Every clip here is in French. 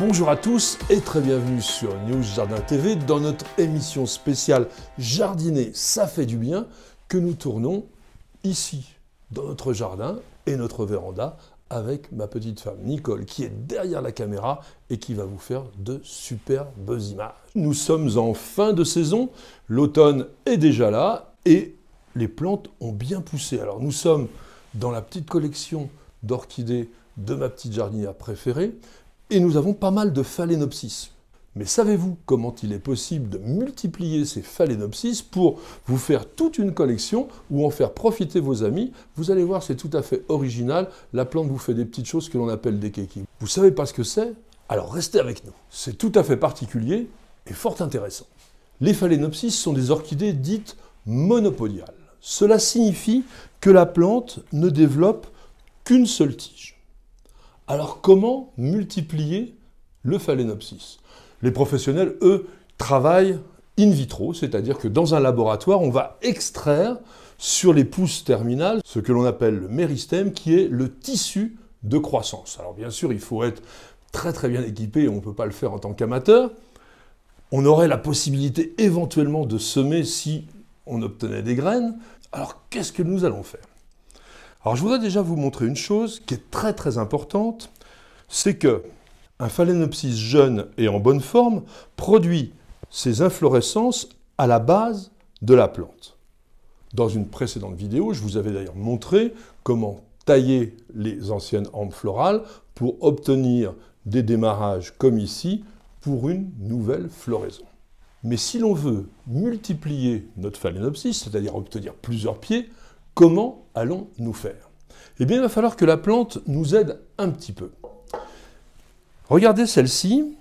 Bonjour à tous et très bienvenue sur News Jardin TV dans notre émission spéciale Jardiner, ça fait du bien que nous tournons ici, dans notre jardin et notre véranda avec ma petite femme Nicole qui est derrière la caméra et qui va vous faire de superbes images. Nous sommes en fin de saison, l'automne est déjà là et les plantes ont bien poussé. Alors nous sommes dans la petite collection d'orchidées de ma petite jardinière préférée, et nous avons pas mal de phalaenopsis. Mais savez-vous comment il est possible de multiplier ces phalénopsis pour vous faire toute une collection ou en faire profiter vos amis Vous allez voir, c'est tout à fait original. La plante vous fait des petites choses que l'on appelle des kekis. Vous savez pas ce que c'est Alors restez avec nous. C'est tout à fait particulier et fort intéressant. Les phalénopsis sont des orchidées dites monopodiales. Cela signifie que la plante ne développe qu'une seule tige. Alors comment multiplier le phalénopsis Les professionnels, eux, travaillent in vitro, c'est-à-dire que dans un laboratoire, on va extraire sur les pousses terminales ce que l'on appelle le méristème, qui est le tissu de croissance. Alors bien sûr, il faut être très très bien équipé, on ne peut pas le faire en tant qu'amateur. On aurait la possibilité éventuellement de semer si on obtenait des graines. Alors qu'est-ce que nous allons faire alors je voudrais déjà vous montrer une chose qui est très très importante, c'est que un phalaenopsis jeune et en bonne forme produit ses inflorescences à la base de la plante. Dans une précédente vidéo, je vous avais d'ailleurs montré comment tailler les anciennes hampes florales pour obtenir des démarrages comme ici pour une nouvelle floraison. Mais si l'on veut multiplier notre phalaenopsis, c'est-à-dire obtenir plusieurs pieds, Comment allons-nous faire Eh bien, il va falloir que la plante nous aide un petit peu. Regardez celle-ci,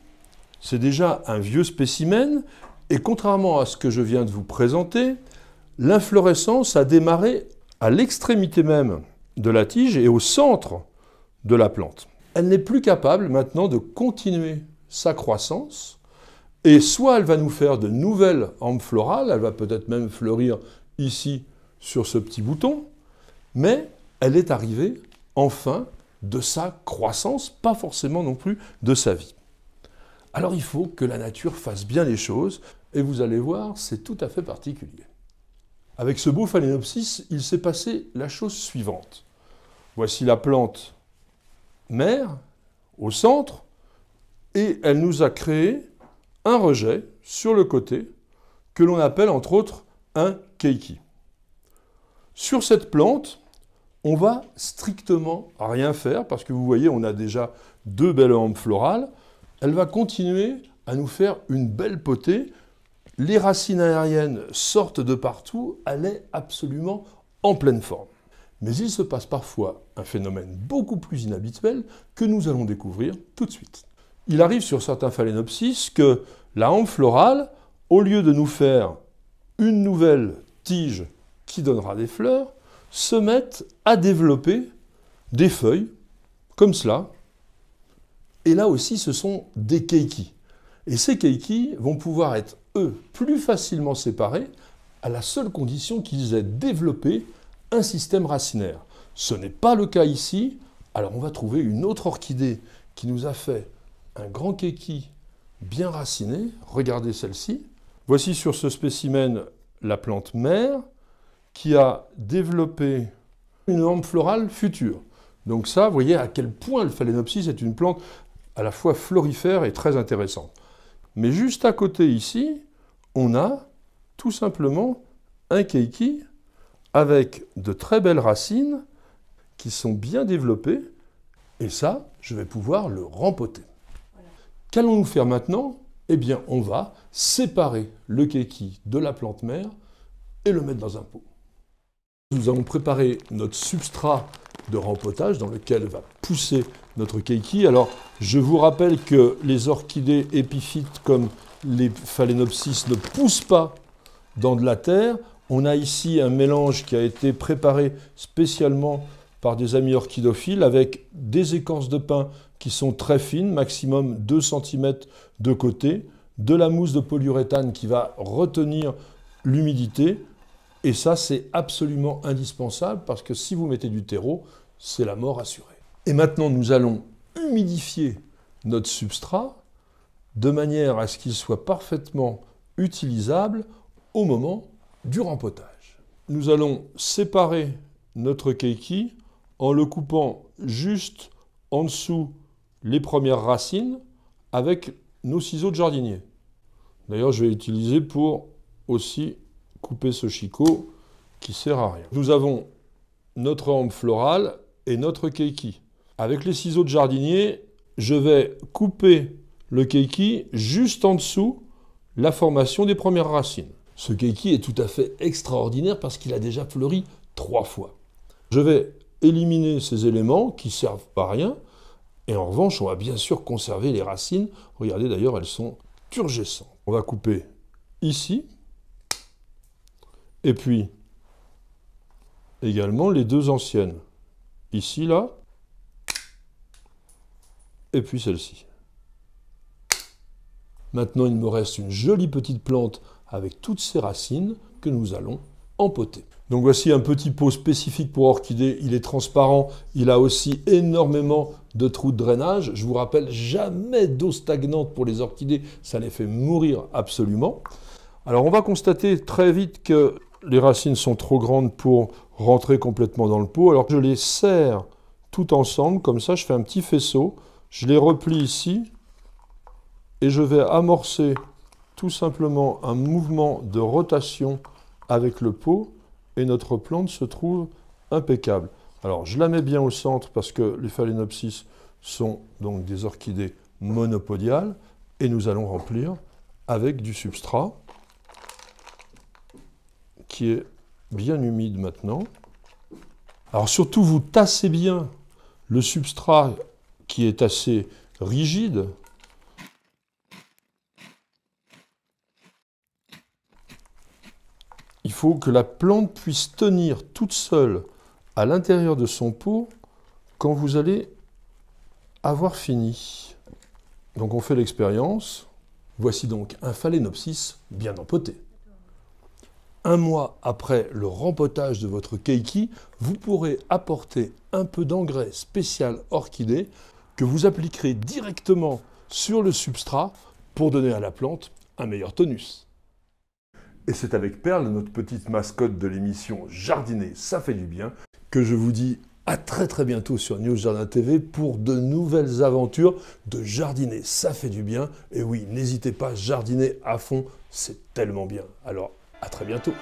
c'est déjà un vieux spécimen, et contrairement à ce que je viens de vous présenter, l'inflorescence a démarré à l'extrémité même de la tige et au centre de la plante. Elle n'est plus capable maintenant de continuer sa croissance, et soit elle va nous faire de nouvelles ampes florales, elle va peut-être même fleurir ici sur ce petit bouton, mais elle est arrivée enfin de sa croissance, pas forcément non plus de sa vie. Alors il faut que la nature fasse bien les choses, et vous allez voir, c'est tout à fait particulier. Avec ce beau phalaenopsis, il s'est passé la chose suivante. Voici la plante mère, au centre, et elle nous a créé un rejet sur le côté, que l'on appelle entre autres un keiki. Sur cette plante, on va strictement rien faire parce que vous voyez, on a déjà deux belles hampes florales. Elle va continuer à nous faire une belle potée. Les racines aériennes sortent de partout. Elle est absolument en pleine forme. Mais il se passe parfois un phénomène beaucoup plus inhabituel que nous allons découvrir tout de suite. Il arrive sur certains phalaenopsis que la hampe florale, au lieu de nous faire une nouvelle tige qui donnera des fleurs, se mettent à développer des feuilles, comme cela. Et là aussi, ce sont des keiki. Et ces keiki vont pouvoir être, eux, plus facilement séparés, à la seule condition qu'ils aient développé un système racinaire. Ce n'est pas le cas ici. Alors on va trouver une autre orchidée qui nous a fait un grand keiki bien raciné. Regardez celle-ci. Voici sur ce spécimen la plante mère qui a développé une lampe florale future. Donc ça, vous voyez à quel point le phalaenopsis est une plante à la fois florifère et très intéressante. Mais juste à côté ici, on a tout simplement un keiki avec de très belles racines qui sont bien développées. Et ça, je vais pouvoir le rempoter. Qu'allons-nous faire maintenant Eh bien, on va séparer le keiki de la plante mère et le mettre dans un pot. Nous avons préparé notre substrat de rempotage dans lequel va pousser notre keiki. Alors, je vous rappelle que les orchidées épiphytes comme les phalaenopsis ne poussent pas dans de la terre. On a ici un mélange qui a été préparé spécialement par des amis orchidophiles avec des écorces de pin qui sont très fines, maximum 2 cm de côté, de la mousse de polyuréthane qui va retenir l'humidité, et ça, c'est absolument indispensable parce que si vous mettez du terreau, c'est la mort assurée. Et maintenant, nous allons humidifier notre substrat de manière à ce qu'il soit parfaitement utilisable au moment du rempotage. Nous allons séparer notre keiki en le coupant juste en dessous les premières racines avec nos ciseaux de jardinier. D'ailleurs, je vais l'utiliser pour aussi couper ce chicot qui sert à rien. Nous avons notre rampe florale et notre keiki. Avec les ciseaux de jardinier, je vais couper le keiki juste en dessous la formation des premières racines. Ce keiki est tout à fait extraordinaire parce qu'il a déjà fleuri trois fois. Je vais éliminer ces éléments qui servent à rien. Et en revanche, on va bien sûr conserver les racines. Regardez d'ailleurs, elles sont turgescentes. On va couper ici, et puis, également les deux anciennes. Ici, là, et puis celle-ci. Maintenant, il me reste une jolie petite plante avec toutes ses racines que nous allons empoter. Donc voici un petit pot spécifique pour orchidées. Il est transparent, il a aussi énormément de trous de drainage. Je vous rappelle, jamais d'eau stagnante pour les orchidées, ça les fait mourir absolument. Alors on va constater très vite que les racines sont trop grandes pour rentrer complètement dans le pot, alors je les serre tout ensemble, comme ça je fais un petit faisceau, je les replie ici, et je vais amorcer tout simplement un mouvement de rotation avec le pot, et notre plante se trouve impeccable. Alors je la mets bien au centre parce que les phalaenopsis sont donc des orchidées monopodiales, et nous allons remplir avec du substrat qui est bien humide maintenant. Alors surtout, vous tassez bien le substrat qui est assez rigide. Il faut que la plante puisse tenir toute seule à l'intérieur de son pot quand vous allez avoir fini. Donc on fait l'expérience. Voici donc un phalaenopsis bien empoté un mois après le rempotage de votre keiki, vous pourrez apporter un peu d'engrais spécial orchidée que vous appliquerez directement sur le substrat pour donner à la plante un meilleur tonus. Et c'est avec Perle, notre petite mascotte de l'émission Jardiner, ça fait du bien, que je vous dis à très très bientôt sur News Jardin TV pour de nouvelles aventures de jardiner. Ça fait du bien. Et oui, n'hésitez pas, jardiner à fond, c'est tellement bien. Alors a très bientôt